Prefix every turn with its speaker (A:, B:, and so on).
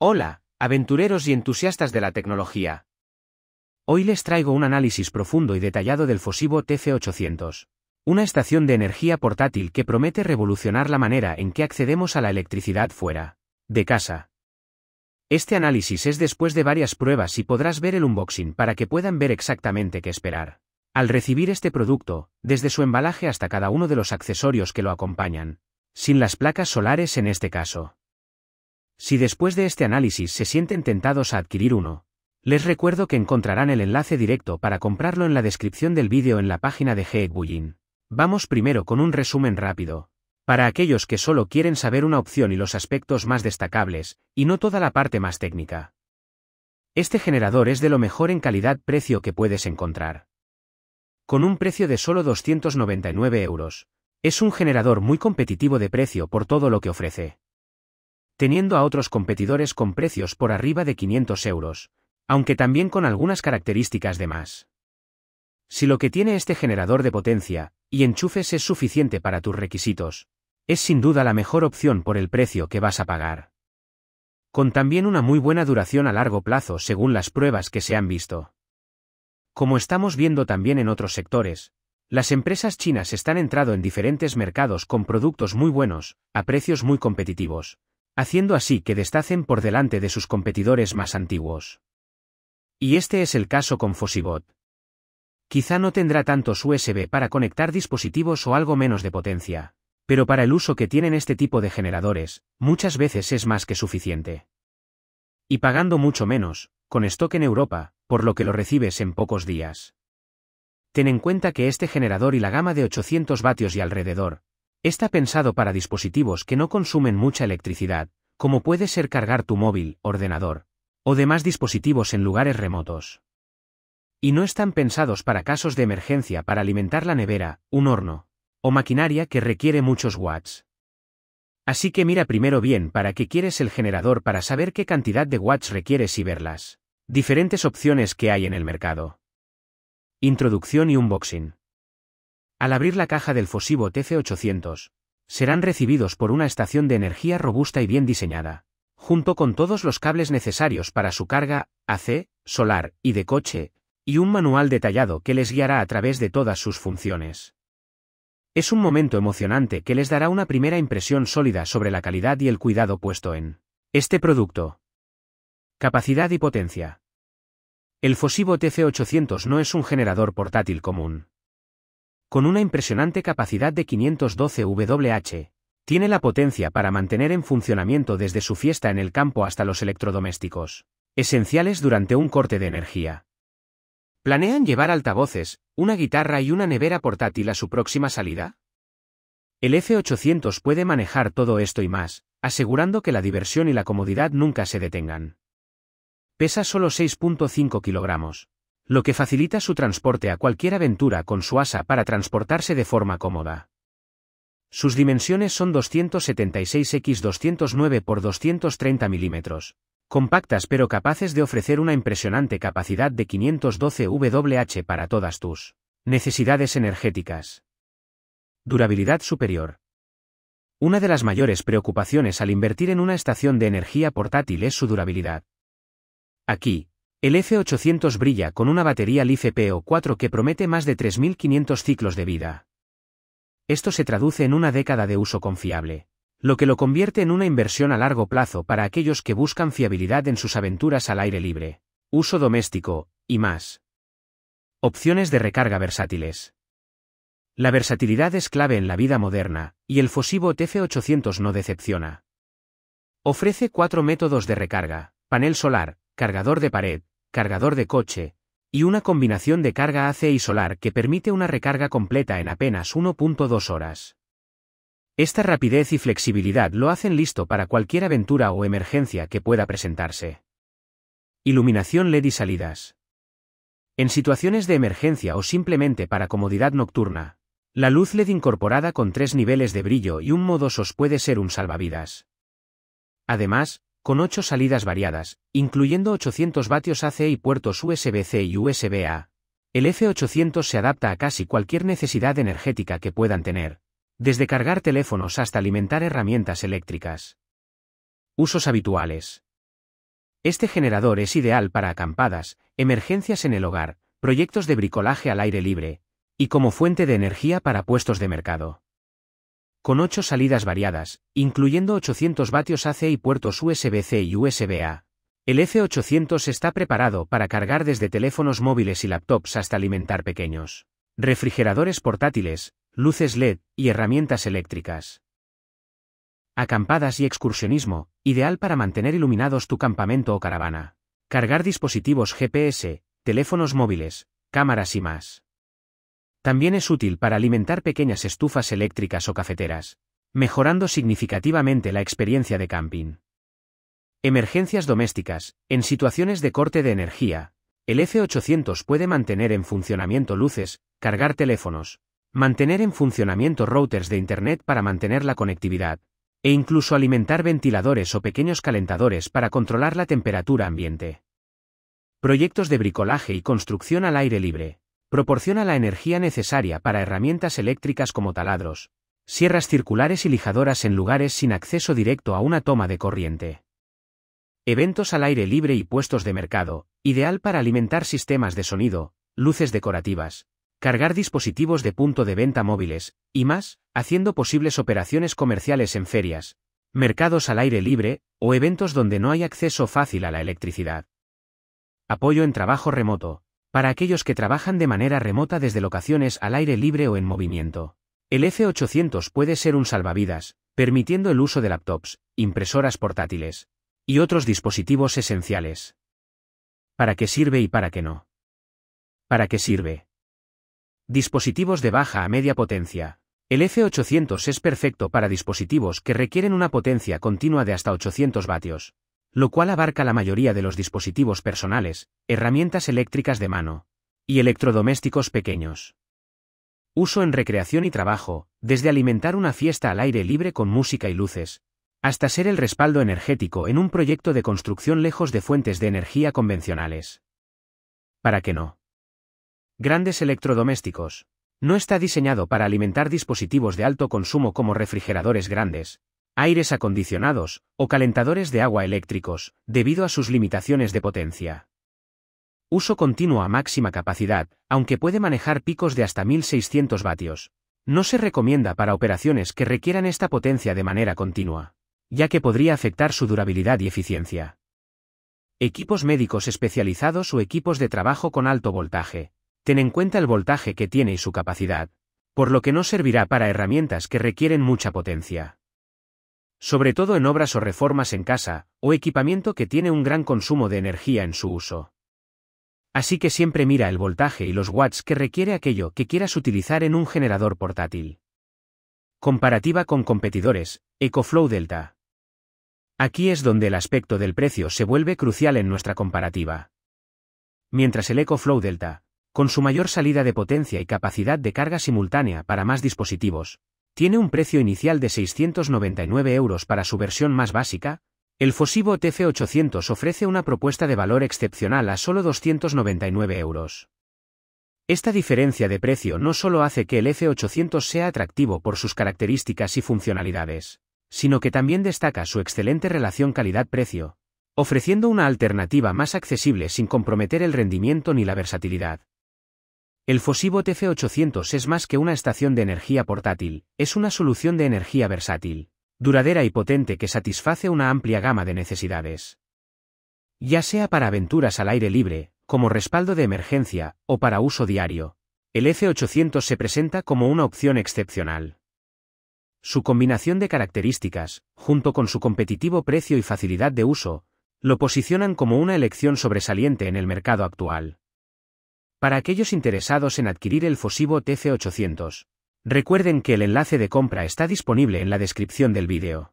A: Hola, aventureros y entusiastas de la tecnología. Hoy les traigo un análisis profundo y detallado del Fosivo TC800, una estación de energía portátil que promete revolucionar la manera en que accedemos a la electricidad fuera de casa. Este análisis es después de varias pruebas y podrás ver el unboxing para que puedan ver exactamente qué esperar. Al recibir este producto, desde su embalaje hasta cada uno de los accesorios que lo acompañan, sin las placas solares en este caso. Si después de este análisis se sienten tentados a adquirir uno, les recuerdo que encontrarán el enlace directo para comprarlo en la descripción del vídeo en la página de bullin Vamos primero con un resumen rápido. Para aquellos que solo quieren saber una opción y los aspectos más destacables, y no toda la parte más técnica. Este generador es de lo mejor en calidad-precio que puedes encontrar. Con un precio de solo 299 euros, es un generador muy competitivo de precio por todo lo que ofrece teniendo a otros competidores con precios por arriba de 500 euros, aunque también con algunas características de más. Si lo que tiene este generador de potencia y enchufes es suficiente para tus requisitos, es sin duda la mejor opción por el precio que vas a pagar. Con también una muy buena duración a largo plazo según las pruebas que se han visto. Como estamos viendo también en otros sectores, las empresas chinas están entrando en diferentes mercados con productos muy buenos, a precios muy competitivos, haciendo así que destacen por delante de sus competidores más antiguos. Y este es el caso con Fosibot. Quizá no tendrá tantos USB para conectar dispositivos o algo menos de potencia, pero para el uso que tienen este tipo de generadores, muchas veces es más que suficiente. Y pagando mucho menos, con stock en Europa, por lo que lo recibes en pocos días. Ten en cuenta que este generador y la gama de 800 vatios y alrededor, Está pensado para dispositivos que no consumen mucha electricidad, como puede ser cargar tu móvil, ordenador, o demás dispositivos en lugares remotos. Y no están pensados para casos de emergencia para alimentar la nevera, un horno, o maquinaria que requiere muchos watts. Así que mira primero bien para qué quieres el generador para saber qué cantidad de watts requieres y verlas. Diferentes opciones que hay en el mercado. Introducción y unboxing. Al abrir la caja del Fosivo TC800, serán recibidos por una estación de energía robusta y bien diseñada, junto con todos los cables necesarios para su carga, AC, solar y de coche, y un manual detallado que les guiará a través de todas sus funciones. Es un momento emocionante que les dará una primera impresión sólida sobre la calidad y el cuidado puesto en este producto. Capacidad y potencia. El Fosivo TC800 no es un generador portátil común con una impresionante capacidad de 512 WH, tiene la potencia para mantener en funcionamiento desde su fiesta en el campo hasta los electrodomésticos, esenciales durante un corte de energía. ¿Planean llevar altavoces, una guitarra y una nevera portátil a su próxima salida? El F800 puede manejar todo esto y más, asegurando que la diversión y la comodidad nunca se detengan. Pesa solo 6.5 kilogramos lo que facilita su transporte a cualquier aventura con su asa para transportarse de forma cómoda. Sus dimensiones son 276x209 x 230 milímetros, compactas pero capaces de ofrecer una impresionante capacidad de 512 WH para todas tus necesidades energéticas. Durabilidad superior. Una de las mayores preocupaciones al invertir en una estación de energía portátil es su durabilidad. Aquí, el F800 brilla con una batería LiFePO4 que promete más de 3.500 ciclos de vida. Esto se traduce en una década de uso confiable, lo que lo convierte en una inversión a largo plazo para aquellos que buscan fiabilidad en sus aventuras al aire libre, uso doméstico, y más. Opciones de recarga versátiles. La versatilidad es clave en la vida moderna, y el Fosivo tf 800 no decepciona. Ofrece cuatro métodos de recarga, panel solar, cargador de pared, cargador de coche, y una combinación de carga AC y solar que permite una recarga completa en apenas 1.2 horas. Esta rapidez y flexibilidad lo hacen listo para cualquier aventura o emergencia que pueda presentarse. Iluminación LED y salidas. En situaciones de emergencia o simplemente para comodidad nocturna, la luz LED incorporada con tres niveles de brillo y un modo SOS puede ser un salvavidas. Además, con ocho salidas variadas, incluyendo 800 vatios AC y puertos USB-C y USB-A. El F800 se adapta a casi cualquier necesidad energética que puedan tener, desde cargar teléfonos hasta alimentar herramientas eléctricas. Usos habituales. Este generador es ideal para acampadas, emergencias en el hogar, proyectos de bricolaje al aire libre, y como fuente de energía para puestos de mercado con ocho salidas variadas, incluyendo 800 vatios AC y puertos USB-C y USB-A. El F800 está preparado para cargar desde teléfonos móviles y laptops hasta alimentar pequeños, refrigeradores portátiles, luces LED y herramientas eléctricas. Acampadas y excursionismo, ideal para mantener iluminados tu campamento o caravana. Cargar dispositivos GPS, teléfonos móviles, cámaras y más. También es útil para alimentar pequeñas estufas eléctricas o cafeteras, mejorando significativamente la experiencia de camping. Emergencias domésticas. En situaciones de corte de energía, el F800 puede mantener en funcionamiento luces, cargar teléfonos, mantener en funcionamiento routers de Internet para mantener la conectividad, e incluso alimentar ventiladores o pequeños calentadores para controlar la temperatura ambiente. Proyectos de bricolaje y construcción al aire libre. Proporciona la energía necesaria para herramientas eléctricas como taladros, sierras circulares y lijadoras en lugares sin acceso directo a una toma de corriente. Eventos al aire libre y puestos de mercado, ideal para alimentar sistemas de sonido, luces decorativas, cargar dispositivos de punto de venta móviles, y más, haciendo posibles operaciones comerciales en ferias, mercados al aire libre, o eventos donde no hay acceso fácil a la electricidad. Apoyo en trabajo remoto. Para aquellos que trabajan de manera remota desde locaciones al aire libre o en movimiento. El F800 puede ser un salvavidas, permitiendo el uso de laptops, impresoras portátiles y otros dispositivos esenciales. ¿Para qué sirve y para qué no? ¿Para qué sirve? Dispositivos de baja a media potencia. El F800 es perfecto para dispositivos que requieren una potencia continua de hasta 800 vatios, lo cual abarca la mayoría de los dispositivos personales, herramientas eléctricas de mano y electrodomésticos pequeños. Uso en recreación y trabajo, desde alimentar una fiesta al aire libre con música y luces, hasta ser el respaldo energético en un proyecto de construcción lejos de fuentes de energía convencionales. ¿Para qué no? Grandes electrodomésticos. No está diseñado para alimentar dispositivos de alto consumo como refrigeradores grandes, aires acondicionados o calentadores de agua eléctricos, debido a sus limitaciones de potencia. Uso continuo a máxima capacidad, aunque puede manejar picos de hasta 1600 vatios. No se recomienda para operaciones que requieran esta potencia de manera continua, ya que podría afectar su durabilidad y eficiencia. Equipos médicos especializados o equipos de trabajo con alto voltaje. Ten en cuenta el voltaje que tiene y su capacidad, por lo que no servirá para herramientas que requieren mucha potencia sobre todo en obras o reformas en casa, o equipamiento que tiene un gran consumo de energía en su uso. Así que siempre mira el voltaje y los watts que requiere aquello que quieras utilizar en un generador portátil. Comparativa con competidores, EcoFlow Delta. Aquí es donde el aspecto del precio se vuelve crucial en nuestra comparativa. Mientras el EcoFlow Delta, con su mayor salida de potencia y capacidad de carga simultánea para más dispositivos, tiene un precio inicial de 699 euros para su versión más básica, el Fosivo TF800 ofrece una propuesta de valor excepcional a solo 299 euros. Esta diferencia de precio no solo hace que el F800 sea atractivo por sus características y funcionalidades, sino que también destaca su excelente relación calidad-precio, ofreciendo una alternativa más accesible sin comprometer el rendimiento ni la versatilidad. El Fosibot F800 es más que una estación de energía portátil, es una solución de energía versátil, duradera y potente que satisface una amplia gama de necesidades. Ya sea para aventuras al aire libre, como respaldo de emergencia, o para uso diario, el F800 se presenta como una opción excepcional. Su combinación de características, junto con su competitivo precio y facilidad de uso, lo posicionan como una elección sobresaliente en el mercado actual. Para aquellos interesados en adquirir el Fosivo TC800, recuerden que el enlace de compra está disponible en la descripción del vídeo.